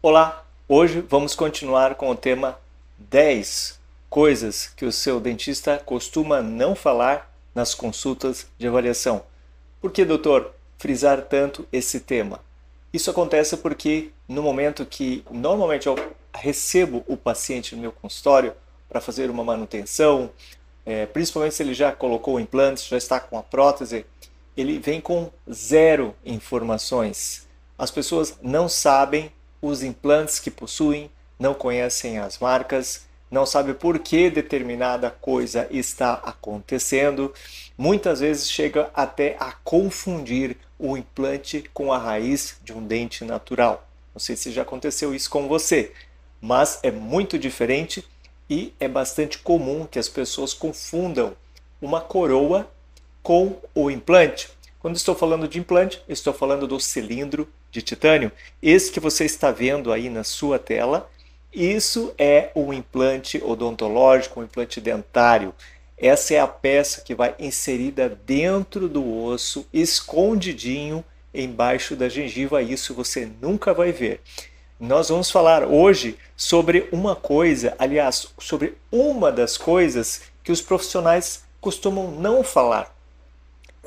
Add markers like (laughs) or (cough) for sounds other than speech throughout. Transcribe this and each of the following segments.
Olá, hoje vamos continuar com o tema 10 coisas que o seu dentista costuma não falar nas consultas de avaliação. Por que, doutor, frisar tanto esse tema? Isso acontece porque no momento que normalmente eu recebo o paciente no meu consultório para fazer uma manutenção, é, principalmente se ele já colocou o implante, já está com a prótese, ele vem com zero informações. As pessoas não sabem os implantes que possuem, não conhecem as marcas, não sabe por que determinada coisa está acontecendo. Muitas vezes chega até a confundir o implante com a raiz de um dente natural. Não sei se já aconteceu isso com você, mas é muito diferente e é bastante comum que as pessoas confundam uma coroa com o implante. Quando estou falando de implante, estou falando do cilindro de titânio, esse que você está vendo aí na sua tela, isso é um implante odontológico, um implante dentário. Essa é a peça que vai inserida dentro do osso, escondidinho embaixo da gengiva. Isso você nunca vai ver. Nós vamos falar hoje sobre uma coisa, aliás, sobre uma das coisas que os profissionais costumam não falar.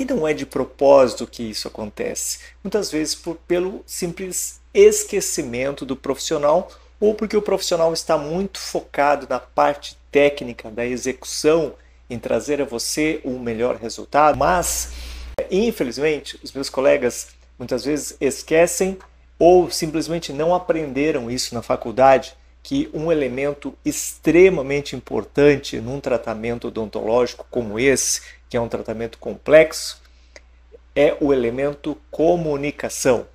E não é de propósito que isso acontece. Muitas vezes por, pelo simples esquecimento do profissional ou porque o profissional está muito focado na parte técnica da execução em trazer a você o um melhor resultado, mas infelizmente os meus colegas muitas vezes esquecem ou simplesmente não aprenderam isso na faculdade que um elemento extremamente importante num tratamento odontológico como esse, que é um tratamento complexo, é o elemento comunicação,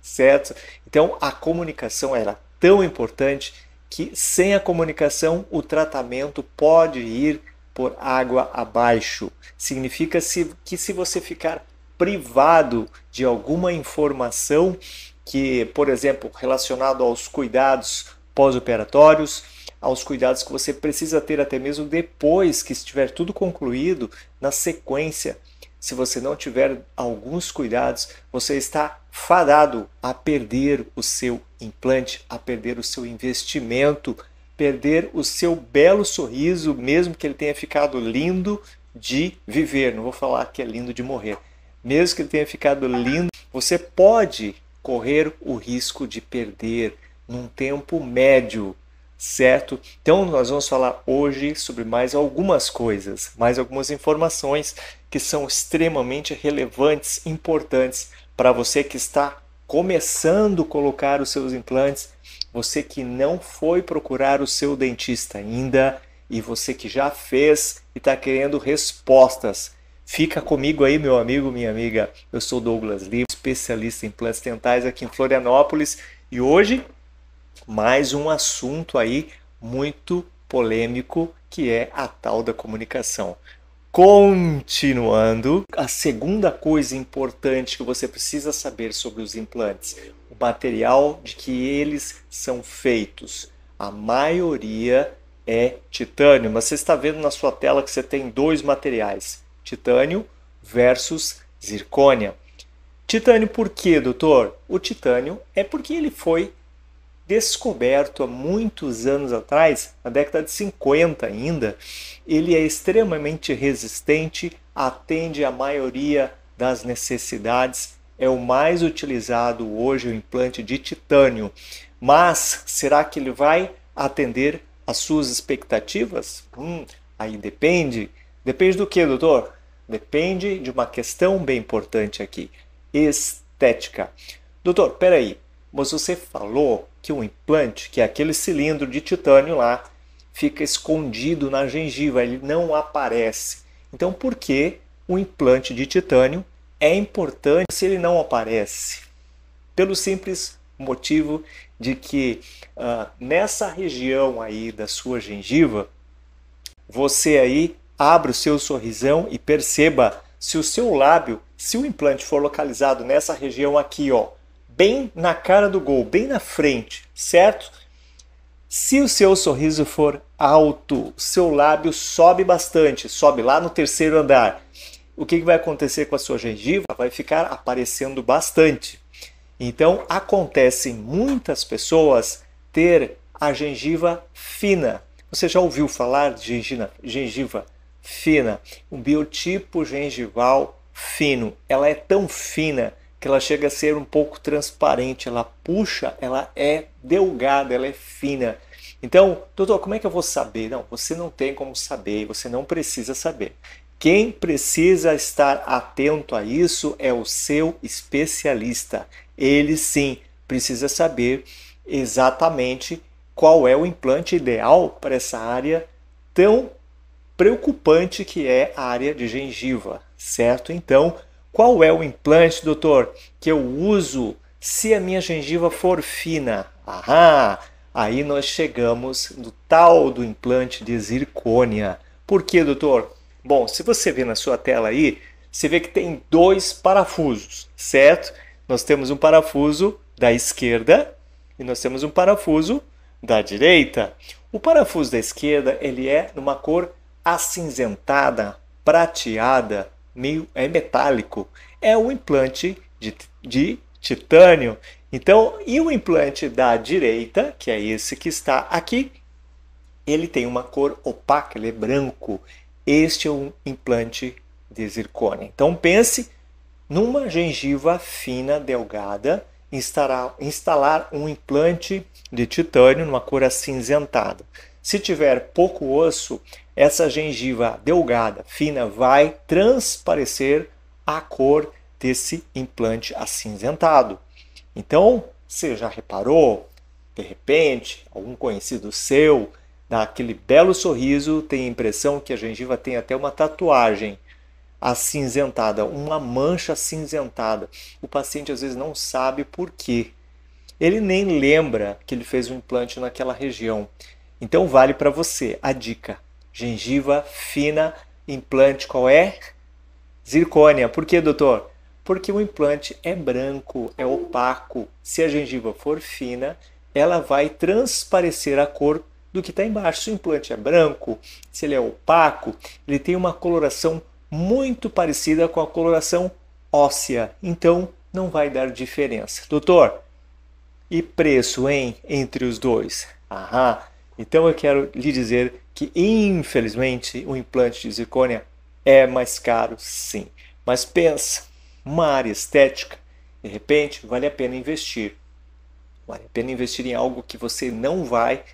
certo? Então a comunicação era tão importante que sem a comunicação o tratamento pode ir por água abaixo. Significa -se que se você ficar privado de alguma informação que, por exemplo, relacionado aos cuidados pós-operatórios, aos cuidados que você precisa ter até mesmo depois que estiver tudo concluído na sequência. Se você não tiver alguns cuidados, você está fadado a perder o seu implante, a perder o seu investimento, perder o seu belo sorriso, mesmo que ele tenha ficado lindo de viver. Não vou falar que é lindo de morrer. Mesmo que ele tenha ficado lindo, você pode correr o risco de perder num tempo médio, certo? Então nós vamos falar hoje sobre mais algumas coisas, mais algumas informações que são extremamente relevantes, importantes para você que está começando a colocar os seus implantes, você que não foi procurar o seu dentista ainda e você que já fez e está querendo respostas. Fica comigo aí, meu amigo, minha amiga. Eu sou Douglas Lima, especialista em implantes dentais aqui em Florianópolis e hoje mais um assunto aí muito polêmico que é a tal da comunicação. Continuando, a segunda coisa importante que você precisa saber sobre os implantes, o material de que eles são feitos. A maioria é titânio, mas você está vendo na sua tela que você tem dois materiais, titânio versus zircônia. Titânio por quê, doutor? O titânio é porque ele foi descoberto há muitos anos atrás, na década de 50 ainda, ele é extremamente resistente, atende a maioria das necessidades, é o mais utilizado hoje o implante de titânio. Mas será que ele vai atender às suas expectativas? Hum, aí depende. Depende do que, doutor? Depende de uma questão bem importante aqui: estética. Doutor, peraí, mas você falou que o implante, que é aquele cilindro de titânio lá, fica escondido na gengiva, ele não aparece. Então, por que o implante de titânio é importante se ele não aparece? Pelo simples motivo de que uh, nessa região aí da sua gengiva, você aí abre o seu sorrisão e perceba se o seu lábio, se o implante for localizado nessa região aqui, ó, bem na cara do gol, bem na frente, certo? Se o seu sorriso for alto, seu lábio sobe bastante, sobe lá no terceiro andar. O que vai acontecer com a sua gengiva? Vai ficar aparecendo bastante. Então, acontece em muitas pessoas ter a gengiva fina. Você já ouviu falar de gengiva, gengiva fina? Um biotipo gengival fino. Ela é tão fina que ela chega a ser um pouco transparente, ela puxa, ela é delgada, ela é fina. Então, doutor, como é que eu vou saber? Não, você não tem como saber, você não precisa saber. Quem precisa estar atento a isso é o seu especialista. Ele sim precisa saber exatamente qual é o implante ideal para essa área tão preocupante que é a área de gengiva, certo? Então, qual é o implante, doutor, que eu uso se a minha gengiva for fina? Aham, Aí nós chegamos no tal do implante de zircônia. Por quê, doutor? Bom, se você vê na sua tela aí, você vê que tem dois parafusos, certo? Nós temos um parafuso da esquerda e nós temos um parafuso da direita. O parafuso da esquerda, ele é numa cor acinzentada, prateada, meio é metálico. É o implante de, de titânio. Então, e o implante da direita, que é esse que está aqui, ele tem uma cor opaca, ele é branco. Este é um implante de zircone Então pense numa gengiva fina, delgada, instalar, instalar um implante de titânio numa cor acinzentada. Se tiver pouco osso, essa gengiva delgada, fina, vai transparecer a cor desse implante acinzentado. Então, você já reparou? De repente, algum conhecido seu dá aquele belo sorriso, tem a impressão que a gengiva tem até uma tatuagem acinzentada, uma mancha acinzentada. O paciente às vezes não sabe por quê. Ele nem lembra que ele fez um implante naquela região. Então vale para você a dica: gengiva fina, implante qual é? Zircônia. Por que, doutor? Porque o implante é branco, é opaco. Se a gengiva for fina, ela vai transparecer a cor do que está embaixo. Se o implante é branco, se ele é opaco, ele tem uma coloração muito parecida com a coloração óssea. Então, não vai dar diferença. Doutor, e preço, hein? Entre os dois. Aham. Então eu quero lhe dizer que infelizmente o implante de zircônia é mais caro, sim. Mas pensa, uma área estética, de repente, vale a pena investir. Vale a pena investir em algo que você não vai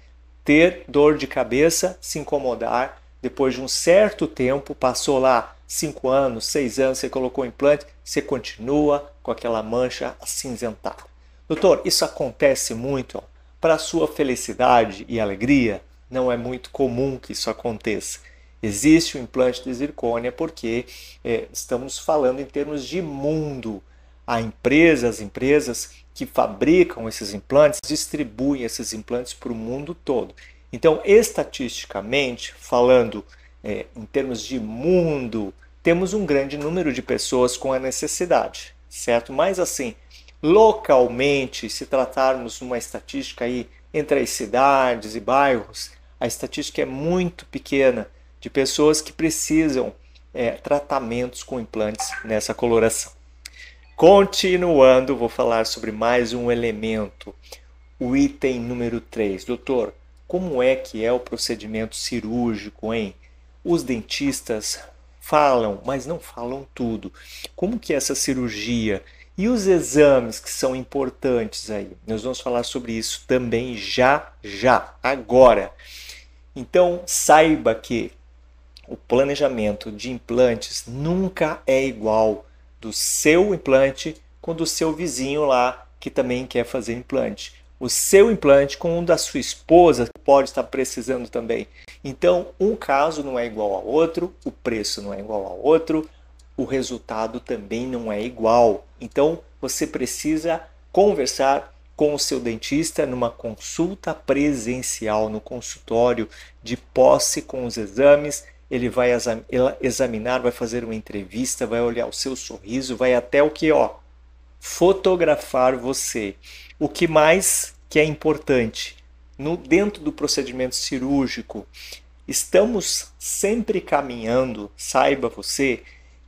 ter dor de cabeça, se incomodar. Depois de um certo tempo, passou lá 5 anos, 6 anos, você colocou o implante, você continua com aquela mancha acinzentada. Doutor, isso acontece muito para a sua felicidade e alegria? não é muito comum que isso aconteça. Existe o implante de zircônia porque é, estamos falando em termos de mundo. A empresa, as empresas que fabricam esses implantes distribuem esses implantes para o mundo todo. Então, estatisticamente, falando é, em termos de mundo, temos um grande número de pessoas com a necessidade, certo? Mas assim, localmente, se tratarmos uma estatística aí entre as cidades e bairros, a estatística é muito pequena de pessoas que precisam é, tratamentos com implantes nessa coloração. Continuando, vou falar sobre mais um elemento, o item número 3. Doutor, como é que é o procedimento cirúrgico, hein? Os dentistas falam, mas não falam tudo. Como que é essa cirurgia e os exames que são importantes aí? Nós vamos falar sobre isso também já já, agora. Então, saiba que o planejamento de implantes nunca é igual do seu implante com do seu vizinho lá que também quer fazer implante. O seu implante com o um da sua esposa pode estar precisando também. Então, um caso não é igual ao outro, o preço não é igual ao outro, o resultado também não é igual. Então, você precisa conversar com o seu dentista numa consulta presencial no consultório de posse com os exames. Ele vai examinar, vai fazer uma entrevista, vai olhar o seu sorriso, vai até o que, ó, fotografar você. O que mais que é importante no dentro do procedimento cirúrgico, estamos sempre caminhando, saiba você,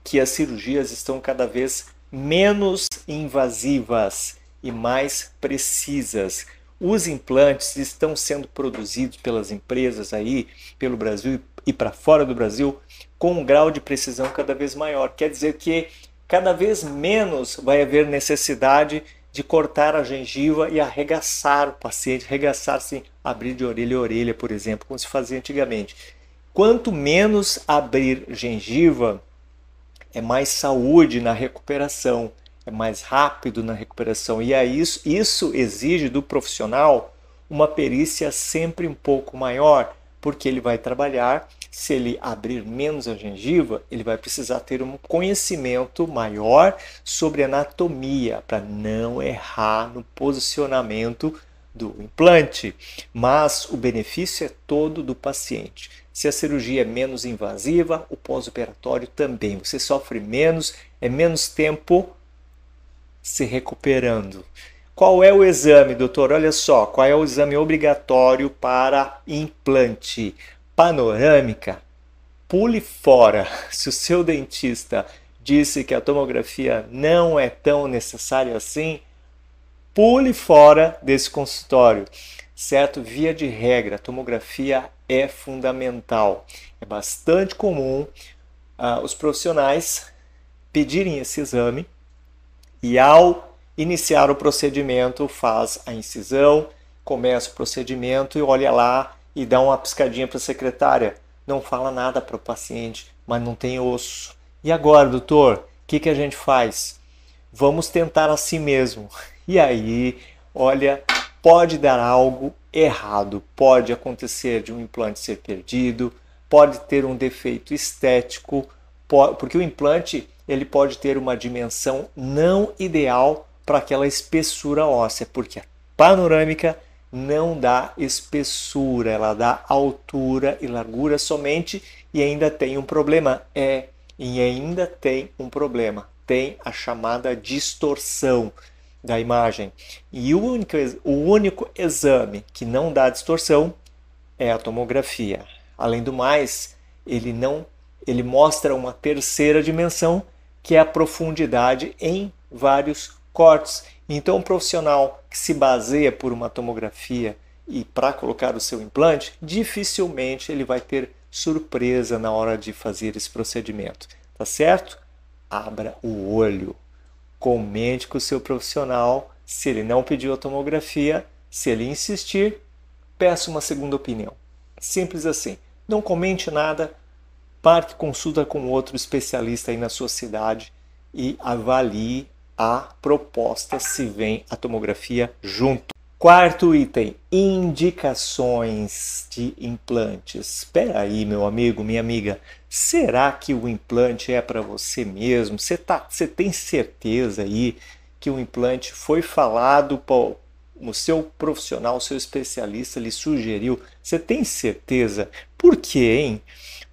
que as cirurgias estão cada vez menos invasivas e mais precisas. Os implantes estão sendo produzidos pelas empresas aí, pelo Brasil e para fora do Brasil, com um grau de precisão cada vez maior. Quer dizer que cada vez menos vai haver necessidade de cortar a gengiva e arregaçar o paciente, arregaçar sem abrir de orelha a orelha, por exemplo, como se fazia antigamente. Quanto menos abrir gengiva, é mais saúde na recuperação. É mais rápido na recuperação. E aí isso, isso exige do profissional uma perícia sempre um pouco maior, porque ele vai trabalhar, se ele abrir menos a gengiva, ele vai precisar ter um conhecimento maior sobre anatomia para não errar no posicionamento do implante, mas o benefício é todo do paciente. Se a cirurgia é menos invasiva, o pós-operatório também. Você sofre menos, é menos tempo se recuperando. Qual é o exame, doutor? Olha só, qual é o exame obrigatório para implante? Panorâmica? Pule fora. (laughs) Se o seu dentista disse que a tomografia não é tão necessária assim, pule fora desse consultório. Certo? Via de regra, a tomografia é fundamental. É bastante comum uh, os profissionais pedirem esse exame e ao iniciar o procedimento faz a incisão, começa o procedimento e olha lá e dá uma piscadinha para a secretária. Não fala nada para o paciente, mas não tem osso. E agora, doutor, o que, que a gente faz? Vamos tentar assim mesmo. (laughs) E aí, olha, pode dar algo errado, pode acontecer de um implante ser perdido, pode ter um defeito estético, porque o implante ele pode ter uma dimensão não ideal para aquela espessura óssea, porque a panorâmica não dá espessura, ela dá altura e largura somente e ainda tem um problema, é, e ainda tem um problema, tem a chamada distorção da imagem. E o único, o único exame que não dá distorção é a tomografia. Além do mais, ele não ele mostra uma terceira dimensão que é a profundidade em vários cortes. Então, um profissional que se baseia por uma tomografia e para colocar o seu implante, dificilmente ele vai ter surpresa na hora de fazer esse procedimento, tá certo? Abra o olho, comente com o seu profissional. Se ele não pediu a tomografia, se ele insistir, peça uma segunda opinião. Simples assim. Não comente nada, Parte consulta com outro especialista aí na sua cidade e avalie a proposta se vem a tomografia junto. Quarto item: indicações de implantes. Espera aí, meu amigo, minha amiga, será que o implante é para você mesmo? Você tá, você tem certeza aí que o implante foi falado para o seu profissional, o seu especialista lhe sugeriu? Você tem certeza? Por quê, hein?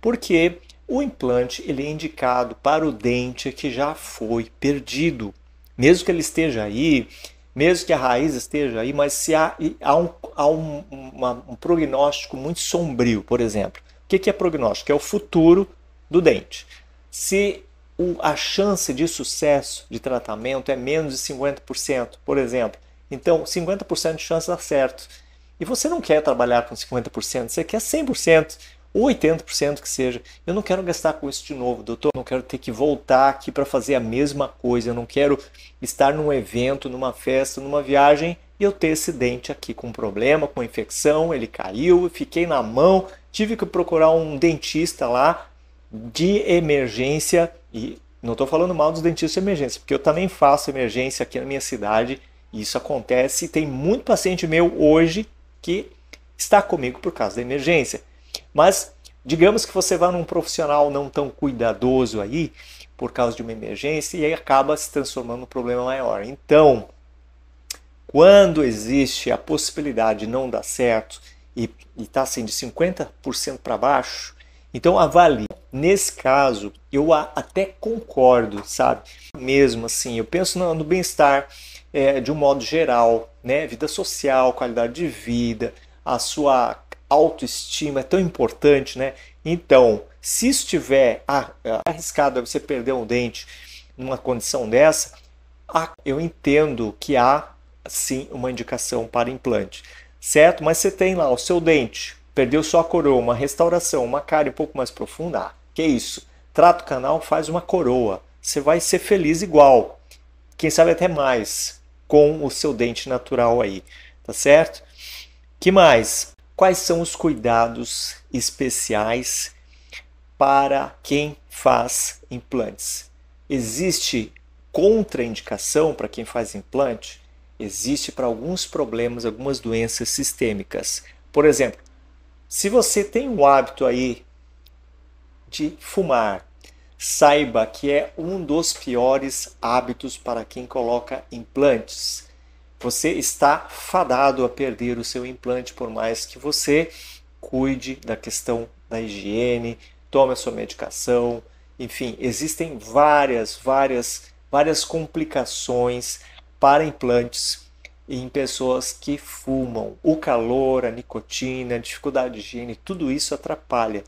porque o implante ele é indicado para o dente que já foi perdido. Mesmo que ele esteja aí, mesmo que a raiz esteja aí, mas se há, há, um, há um, uma, um, prognóstico muito sombrio, por exemplo. O que, que é prognóstico? É o futuro do dente. Se o, a chance de sucesso de tratamento é menos de 50%, por exemplo, então 50% de chance dá certo. E você não quer trabalhar com 50%, você quer 100%. 80% que seja. Eu não quero gastar com isso de novo, doutor. Não quero ter que voltar aqui para fazer a mesma coisa. Eu não quero estar num evento, numa festa, numa viagem e eu ter esse dente aqui com problema, com infecção. Ele caiu, fiquei na mão, tive que procurar um dentista lá de emergência e não estou falando mal dos dentistas de emergência, porque eu também faço emergência aqui na minha cidade. E isso acontece e tem muito paciente meu hoje que está comigo por causa da emergência. Mas digamos que você vá num profissional não tão cuidadoso aí, por causa de uma emergência, e aí acaba se transformando num problema maior. Então, quando existe a possibilidade de não dar certo e está assim de 50% para baixo, então avalie. Nesse caso, eu até concordo, sabe? Mesmo assim, eu penso no, no bem-estar é, de um modo geral, né? Vida social, qualidade de vida, a sua autoestima é tão importante, né? Então, se estiver arriscado você perder um dente numa condição dessa, eu entendo que há sim uma indicação para implante, certo? Mas você tem lá o seu dente, perdeu sua coroa, uma restauração, uma cara um pouco mais profunda, ah, que é isso? Trata o canal, faz uma coroa. Você vai ser feliz igual, quem sabe até mais, com o seu dente natural aí, tá certo? Que mais? quais são os cuidados especiais para quem faz implantes? Existe contraindicação para quem faz implante? Existe para alguns problemas, algumas doenças sistêmicas. Por exemplo, se você tem o hábito aí de fumar, saiba que é um dos piores hábitos para quem coloca implantes você está fadado a perder o seu implante, por mais que você cuide da questão da higiene, tome a sua medicação, enfim, existem várias, várias, várias complicações para implantes em pessoas que fumam. O calor, a nicotina, a dificuldade de higiene, tudo isso atrapalha.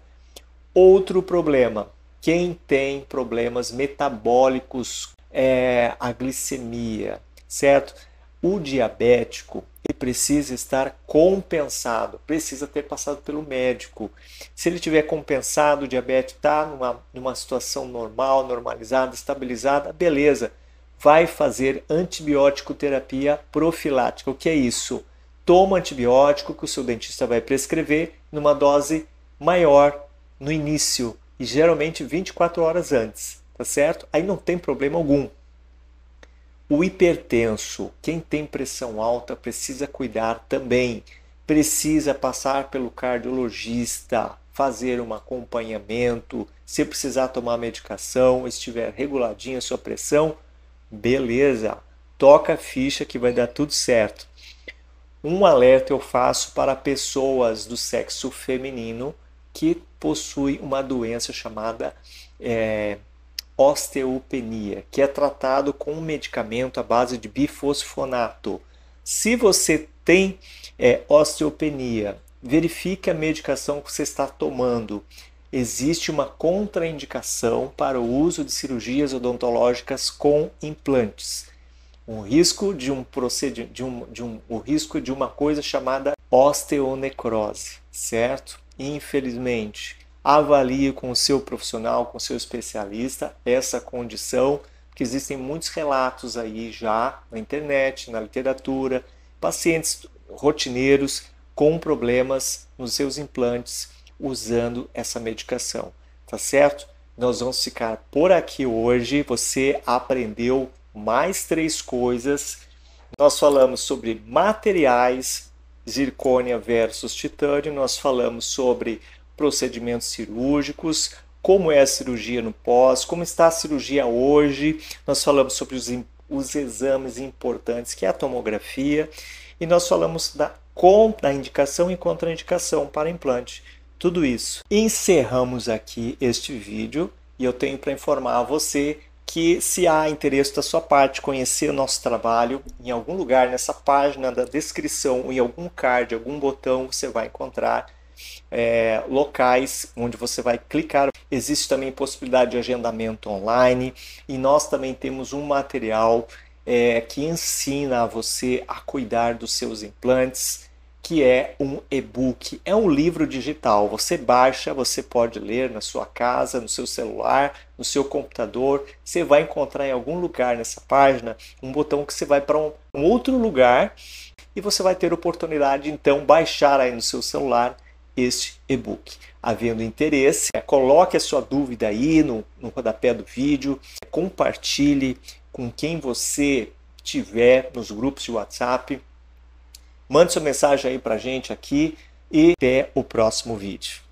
Outro problema, quem tem problemas metabólicos é a glicemia, certo? o diabético ele precisa estar compensado, precisa ter passado pelo médico. Se ele tiver compensado, o diabetes está numa, numa situação normal, normalizada, estabilizada, beleza. Vai fazer antibiótico terapia profilática. O que é isso? Toma antibiótico que o seu dentista vai prescrever numa dose maior no início e geralmente 24 horas antes, tá certo? Aí não tem problema algum. O hipertenso, quem tem pressão alta, precisa cuidar também. Precisa passar pelo cardiologista, fazer um acompanhamento. Se precisar tomar medicação, estiver reguladinha a sua pressão, beleza, toca a ficha que vai dar tudo certo. Um alerta eu faço para pessoas do sexo feminino que possui uma doença chamada é, osteopenia, que é tratado com um medicamento à base de bifosfonato. Se você tem é, osteopenia, verifique a medicação que você está tomando. Existe uma contraindicação para o uso de cirurgias odontológicas com implantes. Um risco de um procedimento, de um, de um, o risco de uma coisa chamada osteonecrose, certo? Infelizmente, avalie com o seu profissional, com o seu especialista essa condição, que existem muitos relatos aí já na internet, na literatura, pacientes rotineiros com problemas nos seus implantes usando essa medicação, tá certo? Nós vamos ficar por aqui hoje. Você aprendeu mais três coisas. Nós falamos sobre materiais, zircônia versus titânio, nós falamos sobre procedimentos cirúrgicos, como é a cirurgia no pós, como está a cirurgia hoje. Nós falamos sobre os, os exames importantes, que é a tomografia, e nós falamos da, com, da indicação e contraindicação para implante. Tudo isso. Encerramos aqui este vídeo e eu tenho para informar a você que se há interesse da sua parte conhecer o nosso trabalho, em algum lugar nessa página da descrição, em algum card, algum botão, você vai encontrar é, locais onde você vai clicar. Existe também possibilidade de agendamento online e nós também temos um material é, que ensina a você a cuidar dos seus implantes, que é um e-book, é um livro digital. Você baixa, você pode ler na sua casa, no seu celular, no seu computador. Você vai encontrar em algum lugar nessa página um botão que você vai para um, um outro lugar e você vai ter oportunidade então baixar aí no seu celular este e-book. Havendo interesse, coloque a sua dúvida aí no, no rodapé do vídeo, compartilhe com quem você tiver nos grupos de WhatsApp. Mande sua mensagem aí para gente aqui e até o próximo vídeo.